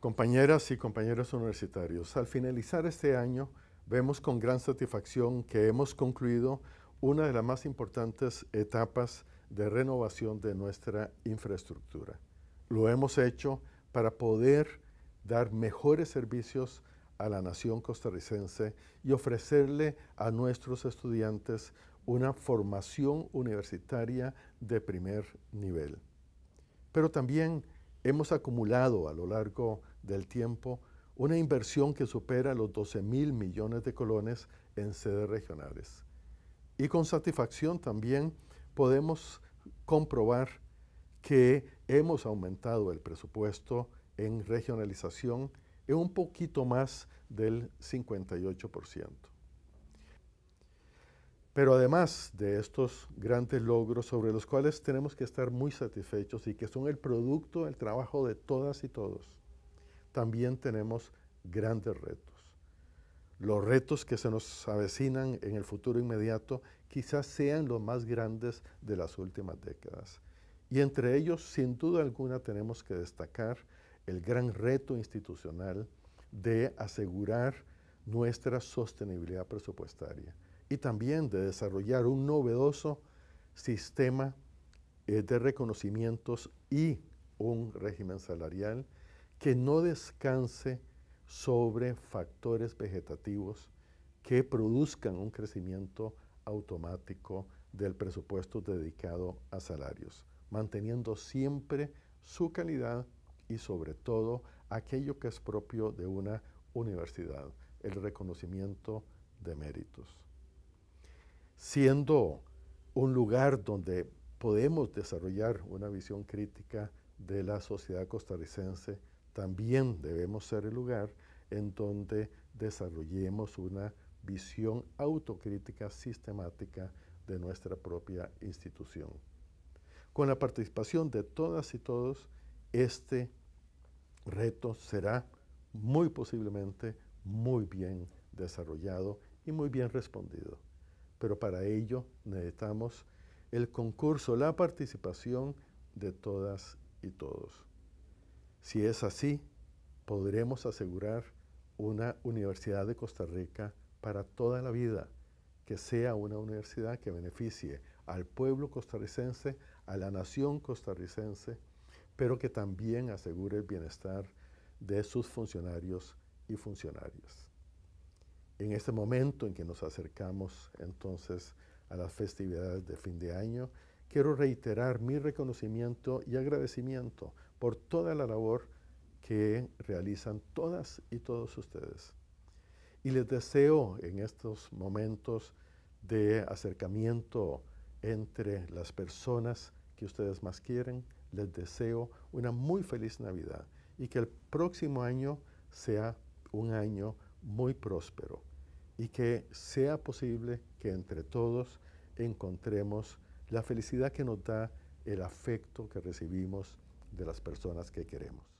Compañeras y compañeros universitarios, al finalizar este año vemos con gran satisfacción que hemos concluido una de las más importantes etapas de renovación de nuestra infraestructura. Lo hemos hecho para poder dar mejores servicios a la nación costarricense y ofrecerle a nuestros estudiantes una formación universitaria de primer nivel. Pero también hemos acumulado a lo largo del tiempo una inversión que supera los 12 mil millones de colones en sedes regionales. Y con satisfacción también podemos comprobar que hemos aumentado el presupuesto en regionalización en un poquito más del 58%. Pero además de estos grandes logros sobre los cuales tenemos que estar muy satisfechos y que son el producto del trabajo de todas y todos, también tenemos grandes retos. Los retos que se nos avecinan en el futuro inmediato quizás sean los más grandes de las últimas décadas. Y entre ellos, sin duda alguna, tenemos que destacar el gran reto institucional de asegurar nuestra sostenibilidad presupuestaria y también de desarrollar un novedoso sistema eh, de reconocimientos y un régimen salarial que no descanse sobre factores vegetativos que produzcan un crecimiento automático del presupuesto dedicado a salarios, manteniendo siempre su calidad y sobre todo aquello que es propio de una universidad, el reconocimiento de méritos siendo un lugar donde podemos desarrollar una visión crítica de la sociedad costarricense, también debemos ser el lugar en donde desarrollemos una visión autocrítica sistemática de nuestra propia institución. Con la participación de todas y todos, este reto será muy posiblemente muy bien desarrollado y muy bien respondido pero para ello necesitamos el concurso, la participación de todas y todos. Si es así, podremos asegurar una Universidad de Costa Rica para toda la vida, que sea una universidad que beneficie al pueblo costarricense, a la nación costarricense, pero que también asegure el bienestar de sus funcionarios y funcionarias en este momento en que nos acercamos entonces a las festividades de fin de año, quiero reiterar mi reconocimiento y agradecimiento por toda la labor que realizan todas y todos ustedes. Y les deseo en estos momentos de acercamiento entre las personas que ustedes más quieren, les deseo una muy feliz Navidad y que el próximo año sea un año muy próspero y que sea posible que entre todos encontremos la felicidad que nos da el afecto que recibimos de las personas que queremos.